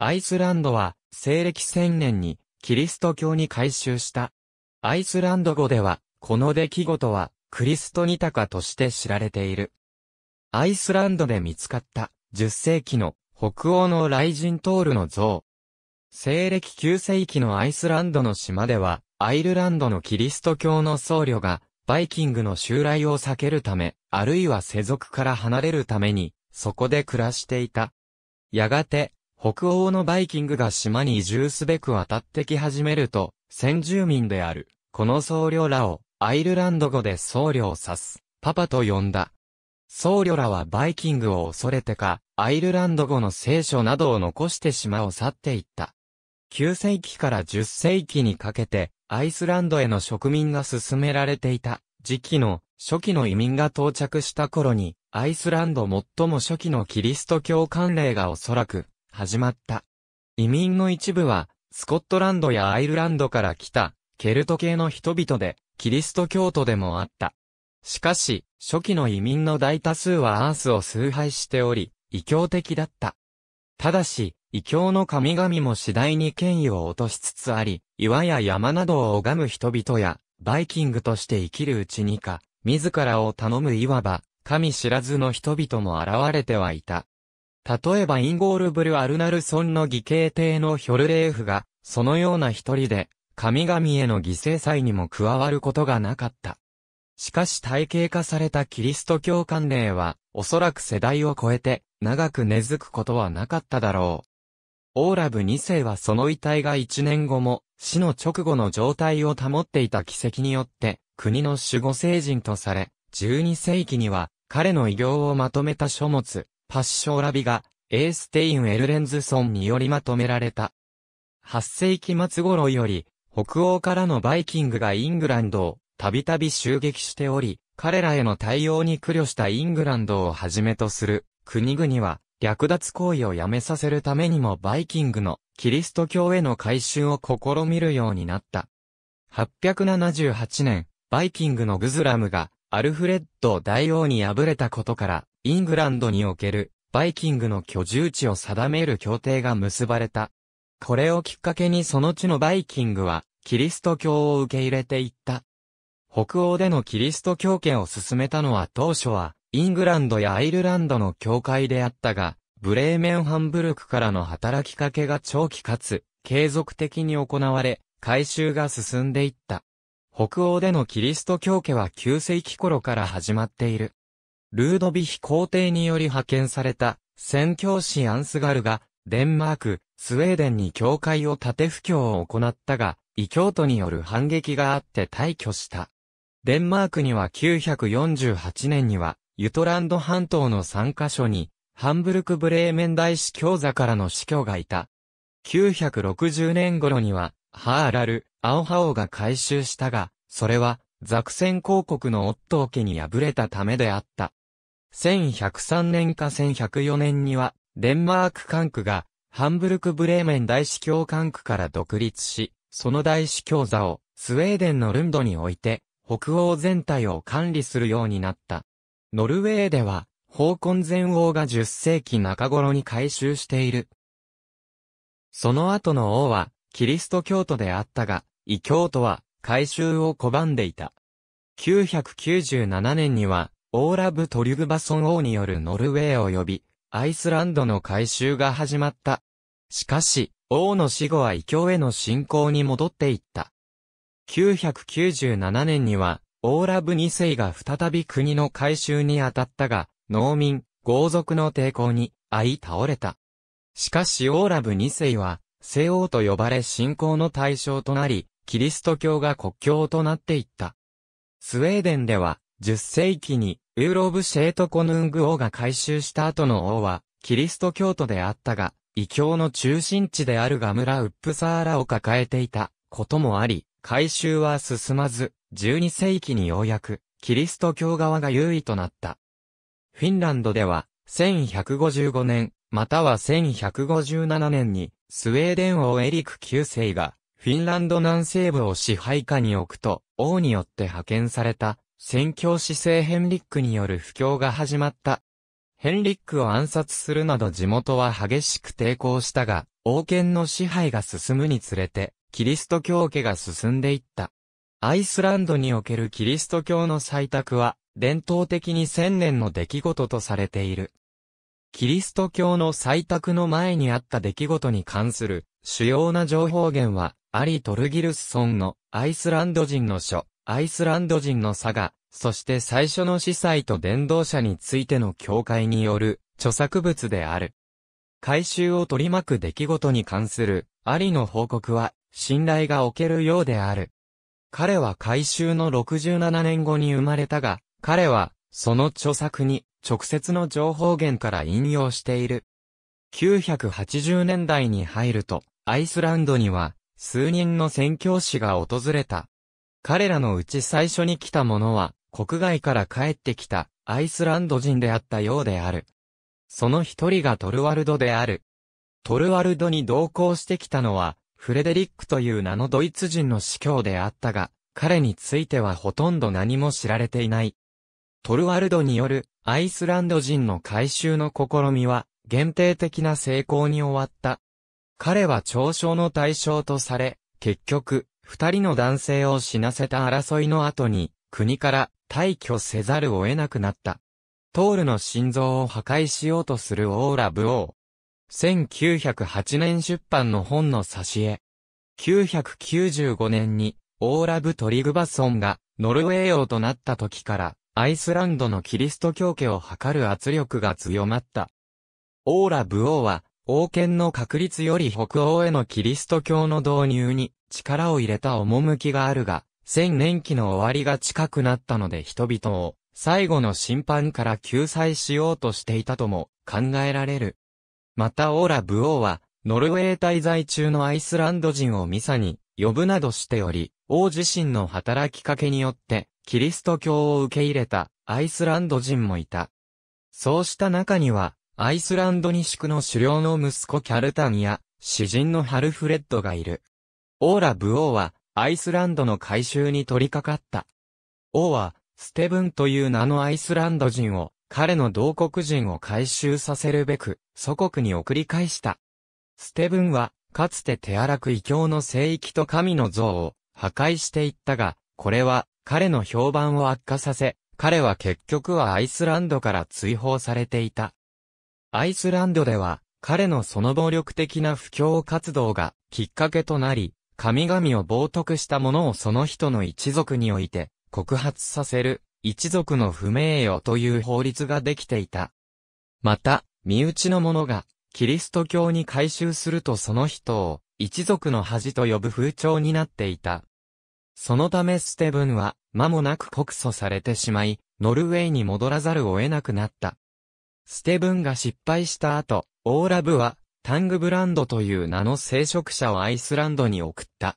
アイスランドは、西暦1000年に、キリスト教に改修した。アイスランド語では、この出来事は、クリストニタカとして知られている。アイスランドで見つかった、10世紀の、北欧の雷神トールの像。西暦9世紀のアイスランドの島では、アイルランドのキリスト教の僧侶が、バイキングの襲来を避けるため、あるいは世俗から離れるために、そこで暮らしていた。やがて、北欧のバイキングが島に移住すべく渡ってき始めると、先住民である、この僧侶らを、アイルランド語で僧侶を指す、パパと呼んだ。僧侶らはバイキングを恐れてか、アイルランド語の聖書などを残して島を去っていった。9世紀から10世紀にかけて、アイスランドへの植民が進められていた、時期の初期の移民が到着した頃に、アイスランド最も初期のキリスト教関連がおそらく、始まった。移民の一部は、スコットランドやアイルランドから来た、ケルト系の人々で、キリスト教徒でもあった。しかし、初期の移民の大多数はアースを崇拝しており、異教的だった。ただし、異教の神々も次第に権威を落としつつあり、岩や山などを拝む人々や、バイキングとして生きるうちにか、自らを頼むいわば、神知らずの人々も現れてはいた。例えばインゴールブル・アルナルソンの義兄帝のヒョルレーフが、そのような一人で、神々への犠牲祭にも加わることがなかった。しかし体系化されたキリスト教関連は、おそらく世代を超えて、長く根付くことはなかっただろう。オーラブ2世はその遺体が1年後も、死の直後の状態を保っていた奇跡によって、国の守護聖人とされ、12世紀には、彼の偉業をまとめた書物、パッショーラビが、エーステイン・エルレンズソンによりまとめられた。8世紀末頃より、北欧からのバイキングがイングランドをたびたび襲撃しており、彼らへの対応に苦慮したイングランドをはじめとする国々は、略奪行為をやめさせるためにもバイキングのキリスト教への改修を試みるようになった。878年、バイキングのグズラムがアルフレッド大王に敗れたことから、イングランドにおけるバイキングの居住地を定める協定が結ばれた。これをきっかけにその地のバイキングはキリスト教を受け入れていった。北欧でのキリスト教圏を進めたのは当初はイングランドやアイルランドの教会であったが、ブレーメンハンブルクからの働きかけが長期かつ継続的に行われ、改修が進んでいった。北欧でのキリスト教家は9世紀頃から始まっている。ルードヴィヒ皇帝により派遣された、宣教師アンスガルが、デンマーク、スウェーデンに教会を建て布教を行ったが、異教徒による反撃があって退去した。デンマークには948年には、ユトランド半島の3カ所に、ハンブルク・ブレーメン大司教座からの司教がいた。960年頃には、ハーラル、アオハオが改修したが、それは、ザクセン公国のオットー家に敗れたためであった。1103年か1104年には、デンマーク管区が、ハンブルク・ブレーメン大司教管区から独立し、その大司教座を、スウェーデンのルンドにおいて、北欧全体を管理するようになった。ノルウェーでは、法根全王が10世紀中頃に改修している。その後の王は、キリスト教徒であったが、異教徒は、改修を拒んでいた。997年には、オーラブ・トリュグバソン王によるノルウェー及び、アイスランドの改修が始まった。しかし、王の死後は異教への信仰に戻っていった。997年には、オーラブ2世が再び国の改修に当たったが、農民、豪族の抵抗に、相倒れた。しかしオーラブ2世は、西欧と呼ばれ信仰の対象となり、キリスト教が国教となっていった。スウェーデンでは、10世紀に、ウーローブ・シェート・コヌング王が改修した後の王は、キリスト教徒であったが、異教の中心地であるガムラ・ウップサーラを抱えていたこともあり、改修は進まず、12世紀にようやく、キリスト教側が優位となった。フィンランドでは、1155年、または1157年に、スウェーデン王エリク9世が、フィンランド南西部を支配下に置くと、王によって派遣された、宣教師勢ヘンリックによる布教が始まった。ヘンリックを暗殺するなど地元は激しく抵抗したが、王権の支配が進むにつれて、キリスト教家が進んでいった。アイスランドにおけるキリスト教の採択は、伝統的に千年の出来事とされている。キリスト教の採択の前にあった出来事に関する主要な情報源は、アリ・トルギルスソンのアイスランド人の書、アイスランド人の佐賀、そして最初の司祭と伝道者についての教会による著作物である。改修を取り巻く出来事に関するありの報告は信頼がおけるようである。彼は改修の67年後に生まれたが、彼はその著作に直接の情報源から引用している。980年代に入ると、アイスランドには数人の宣教師が訪れた。彼らのうち最初に来た者は、国外から帰ってきたアイスランド人であったようである。その一人がトルワルドである。トルワルドに同行してきたのは、フレデリックという名のドイツ人の司教であったが、彼についてはほとんど何も知られていない。トルワルドによるアイスランド人の改修の試みは限定的な成功に終わった。彼は嘲笑の対象とされ、結局、二人の男性を死なせた争いの後に、国から退去せざるを得なくなった。トールの心臓を破壊しようとするオーラブオー。1908年出版の本の挿絵。995年に、オーラブ・トリグバソンが、ノルウェー王となった時から、アイスランドのキリスト教家を図る圧力が強まった。オーラブオーは、王権の確立より北欧へのキリスト教の導入に、力を入れた趣があるが、千年期の終わりが近くなったので人々を最後の審判から救済しようとしていたとも考えられる。またオーラオ王は、ノルウェー滞在中のアイスランド人をミサに呼ぶなどしており、王自身の働きかけによって、キリスト教を受け入れたアイスランド人もいた。そうした中には、アイスランド西区の狩猟の息子キャルタンや、詩人のハルフレッドがいる。オーラ・ブオーは、アイスランドの改修に取り掛かった。王は、ステブンという名のアイスランド人を、彼の同国人を改修させるべく、祖国に送り返した。ステブンは、かつて手荒く異教の聖域と神の像を破壊していったが、これは彼の評判を悪化させ、彼は結局はアイスランドから追放されていた。アイスランドでは、彼のその暴力的な布教活動がきっかけとなり、神々を冒涜した者をその人の一族において告発させる一族の不名誉という法律ができていた。また、身内の者がキリスト教に改宗するとその人を一族の恥と呼ぶ風潮になっていた。そのためステブンは間もなく告訴されてしまい、ノルウェーに戻らざるを得なくなった。ステブンが失敗した後、オーラブはタングブランドという名の聖職者をアイスランドに送った。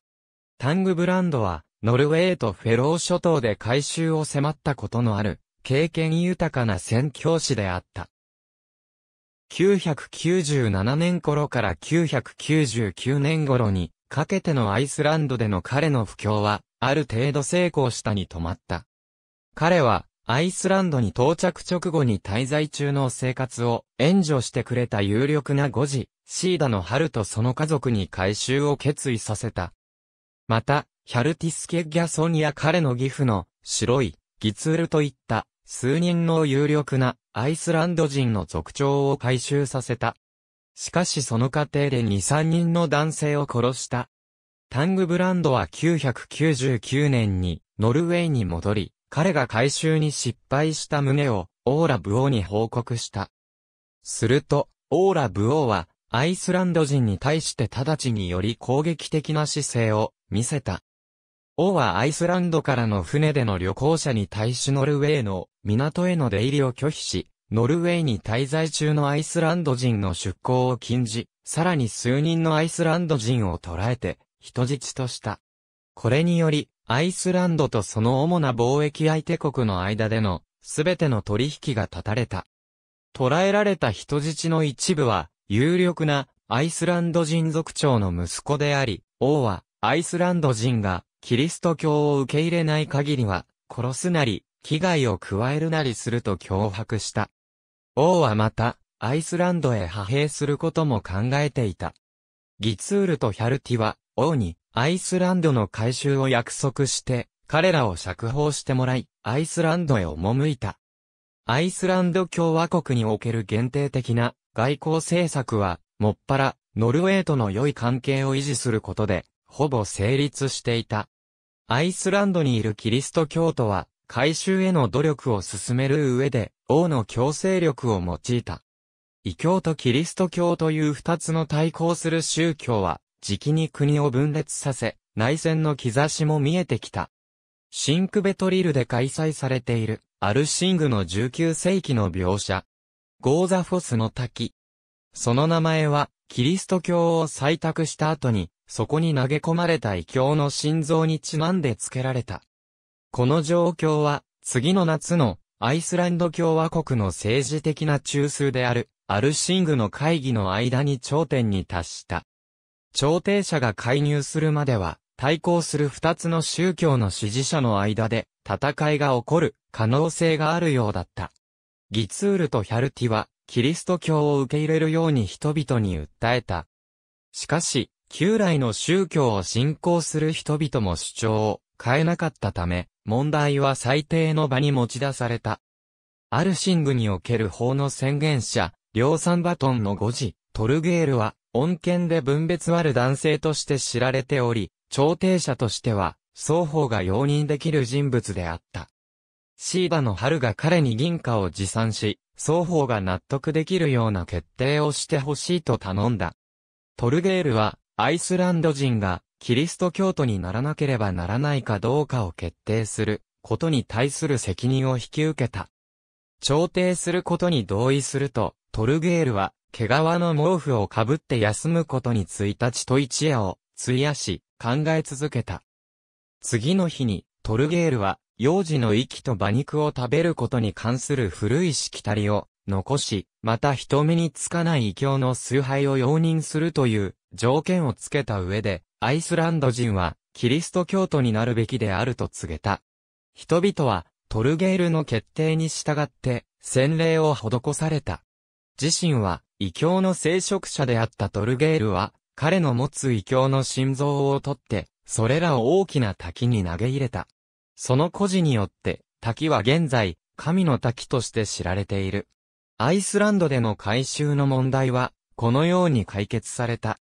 タングブランドは、ノルウェーとフェロー諸島で改修を迫ったことのある、経験豊かな宣教師であった。997年頃から999年頃にかけてのアイスランドでの彼の布教は、ある程度成功したに止まった。彼は、アイスランドに到着直後に滞在中の生活を援助してくれた有力な5時、シーダのハルとその家族に回収を決意させた。また、ヒャルティスケギャソンや彼の義父の白いギツールといった数人の有力なアイスランド人の族長を回収させた。しかしその過程で2、3人の男性を殺した。タングブランドは999年にノルウェーに戻り、彼が回収に失敗した旨を、オーラブーに報告した。すると、オーラブーは、アイスランド人に対して直ちにより攻撃的な姿勢を見せた。王はアイスランドからの船での旅行者に対しノルウェーの港への出入りを拒否し、ノルウェーに滞在中のアイスランド人の出港を禁じ、さらに数人のアイスランド人を捕らえて人質とした。これにより、アイスランドとその主な貿易相手国の間での、すべての取引が断たれた。捕らえられた人質の一部は、有力なアイスランド人族長の息子であり、王は、アイスランド人が、キリスト教を受け入れない限りは、殺すなり、危害を加えるなりすると脅迫した。王はまた、アイスランドへ派兵することも考えていた。ギツールとヒャルティは、王に、アイスランドの改修を約束して、彼らを釈放してもらい、アイスランドへ赴いた。アイスランド共和国における限定的な外交政策は、もっぱら、ノルウェーとの良い関係を維持することで、ほぼ成立していた。アイスランドにいるキリスト教徒は、改修への努力を進める上で、王の強制力を用いた。異教とキリスト教という二つの対抗する宗教は、時期に国を分裂させ、内戦の兆しも見えてきた。シンクベトリルで開催されている、アルシングの19世紀の描写。ゴーザフォスの滝。その名前は、キリスト教を採択した後に、そこに投げ込まれた異教の心臓にちなんで付けられた。この状況は、次の夏の、アイスランド共和国の政治的な中枢である、アルシングの会議の間に頂点に達した。朝廷者が介入するまでは、対抗する二つの宗教の支持者の間で、戦いが起こる可能性があるようだった。ギツールとヒャルティは、キリスト教を受け入れるように人々に訴えた。しかし、旧来の宗教を信仰する人々も主張を変えなかったため、問題は最低の場に持ち出された。アルシングにおける法の宣言者、量産バトンの誤字、トルゲールは、恩犬で分別ある男性として知られており、調停者としては、双方が容認できる人物であった。シーダの春が彼に銀貨を持参し、双方が納得できるような決定をしてほしいと頼んだ。トルゲールは、アイスランド人が、キリスト教徒にならなければならないかどうかを決定する、ことに対する責任を引き受けた。調停することに同意すると、トルゲールは、毛皮の毛布をかぶって休むことに1日と一夜を費やし、考え続けた。次の日に、トルゲールは、幼児の息と馬肉を食べることに関する古いしきたりを残し、また人目につかない異教の崇拝を容認するという条件をつけた上で、アイスランド人はキリスト教徒になるべきであると告げた。人々はトルゲールの決定に従って洗礼を施された。自身は異教の聖職者であったトルゲールは、彼の持つ異教の心臓を取って、それらを大きな滝に投げ入れた。その故事によって、滝は現在、神の滝として知られている。アイスランドでの改修の問題は、このように解決された。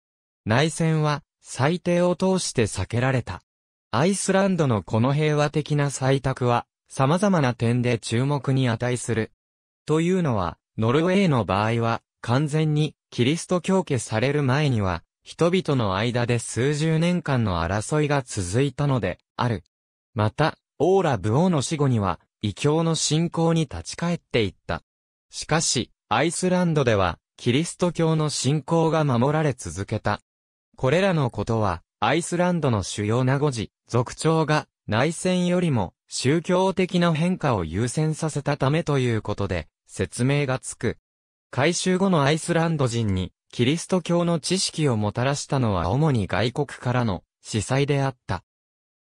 内戦は、最低を通して避けられた。アイスランドのこの平和的な採択は、様々な点で注目に値する。というのは、ノルウェーの場合は、完全にキリスト教家される前には、人々の間で数十年間の争いが続いたので、ある。また、オーラ・ブオの死後には、異教の信仰に立ち返っていった。しかし、アイスランドでは、キリスト教の信仰が守られ続けた。これらのことは、アイスランドの主要な語字、族長が、内戦よりも、宗教的な変化を優先させたためということで、説明がつく。改修後のアイスランド人に、キリスト教の知識をもたらしたのは主に外国からの司祭であった。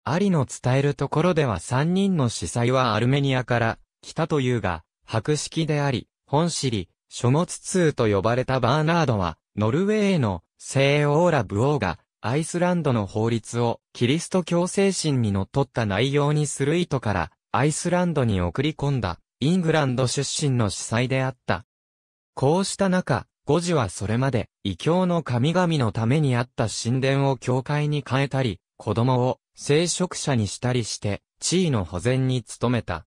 アリの伝えるところでは3人の司祭はアルメニアから来たというが、白式であり、本尻、書物通と呼ばれたバーナードは、ノルウェーの聖オーラブ王が、アイスランドの法律をキリスト教精神に則っった内容にする意図から、アイスランドに送り込んだ、イングランド出身の司祭であった。こうした中、ゴジはそれまで異教の神々のためにあった神殿を教会に変えたり、子供を聖職者にしたりして、地位の保全に努めた。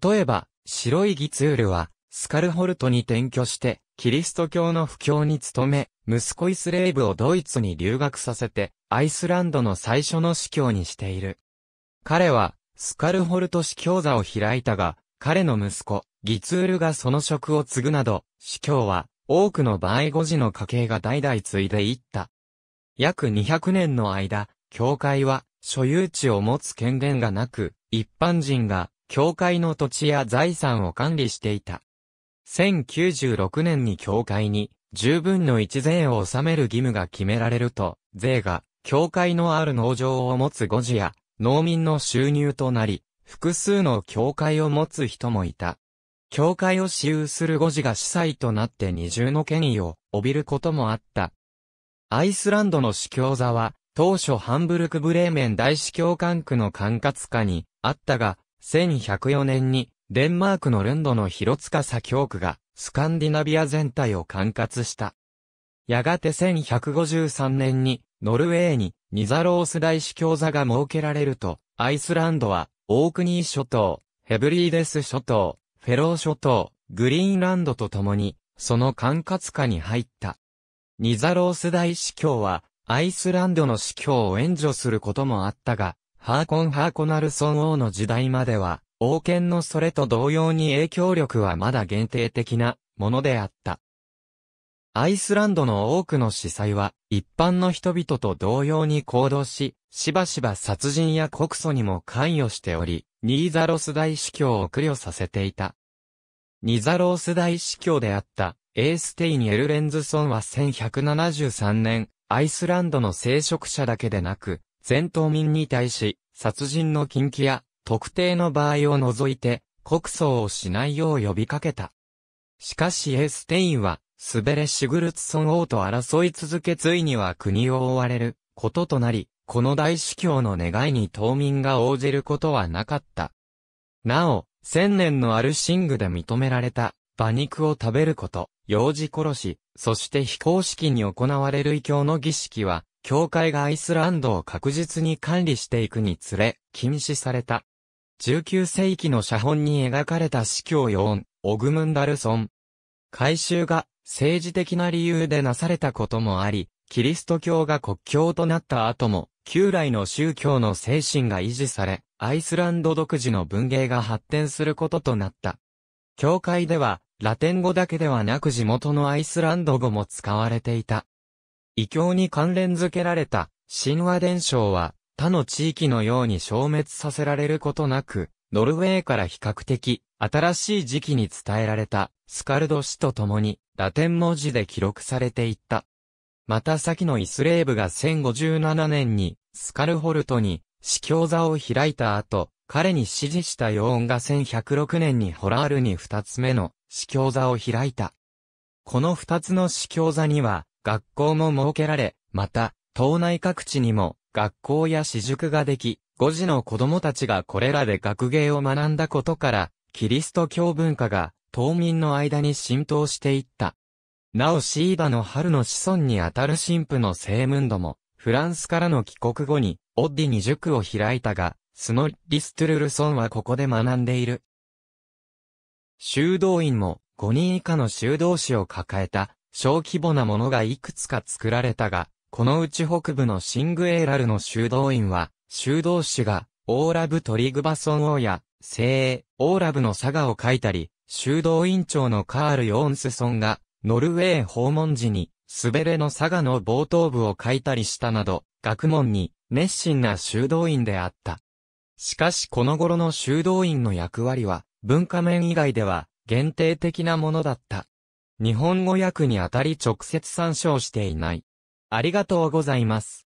例えば、白いギツールは、スカルホルトに転居して、キリスト教の布教に努め、息子イスレイブをドイツに留学させて、アイスランドの最初の司教にしている。彼は、スカルホルト司教座を開いたが、彼の息子、ギツールがその職を継ぐなど、司教は、多くの場合五時の家系が代々継いでいった。約200年の間、教会は、所有地を持つ権限がなく、一般人が、教会の土地や財産を管理していた。1096年に教会に、十分の一税を納める義務が決められると、税が、教会のある農場を持つ五時や、農民の収入となり、複数の教会を持つ人もいた。教会を私有する誤字が司祭となって二重の権威を帯びることもあった。アイスランドの司教座は、当初ハンブルク・ブレーメン大司教官区の管轄下にあったが、1104年にデンマークのルンドの広塚左教区がスカンディナビア全体を管轄した。やがて1153年にノルウェーにニザロース大司教座が設けられると、アイスランドはオークニー諸島、ヘブリーデス諸島、フェロー諸島、グリーンランドと共に、その管轄下に入った。ニザロース大司教は、アイスランドの司教を援助することもあったが、ハーコン・ハーコナルソン王の時代までは、王権のそれと同様に影響力はまだ限定的なものであった。アイスランドの多くの司祭は、一般の人々と同様に行動し、しばしば殺人や告訴にも関与しており、ニーザロス大司教を苦慮させていた。ニザロース大司教であった、エーステイン・エルレンズソンは1173年、アイスランドの聖職者だけでなく、全島民に対し、殺人の禁忌や、特定の場合を除いて、告訴をしないよう呼びかけた。しかしエーステインは、スベレ・シグルツソン王と争い続けついには国を追われることとなり、この大司教の願いに島民が応じることはなかった。なお、千年のある神具で認められた、馬肉を食べること、幼児殺し、そして非公式に行われる異教の儀式は、教会がアイスランドを確実に管理していくにつれ、禁止された。19世紀の写本に描かれた司教4、オグムンダルソン。改修が政治的な理由でなされたこともあり、キリスト教が国教となった後も、旧来の宗教の精神が維持され、アイスランド独自の文芸が発展することとなった。教会では、ラテン語だけではなく地元のアイスランド語も使われていた。異教に関連づけられた神話伝承は他の地域のように消滅させられることなく、ノルウェーから比較的新しい時期に伝えられたスカルド詩とともにラテン文字で記録されていった。また先のイスレーブが1057年にスカルホルトに司教座を開いた後、彼に指示したヨーンが1106年にホラールに二つ目の司教座を開いた。この二つの司教座には学校も設けられ、また、島内各地にも学校や私塾ができ、5時の子供たちがこれらで学芸を学んだことから、キリスト教文化が、島民の間に浸透していった。なおシーバの春の子孫にあたる神父のセームンドも、フランスからの帰国後に、オッディに塾を開いたが、スノリストゥルルソンはここで学んでいる。修道院も、5人以下の修道士を抱えた、小規模なものがいくつか作られたが、このうち北部のシングエーラルの修道院は、修道士が、オーラブトリグバソン王や、聖、オーラブの佐賀を書いたり、修道院長のカール・ヨーンスソンが、ノルウェー訪問時に、スベレの佐賀の冒頭部を書いたりしたなど、学問に熱心な修道院であった。しかしこの頃の修道院の役割は、文化面以外では限定的なものだった。日本語訳にあたり直接参照していない。ありがとうございます。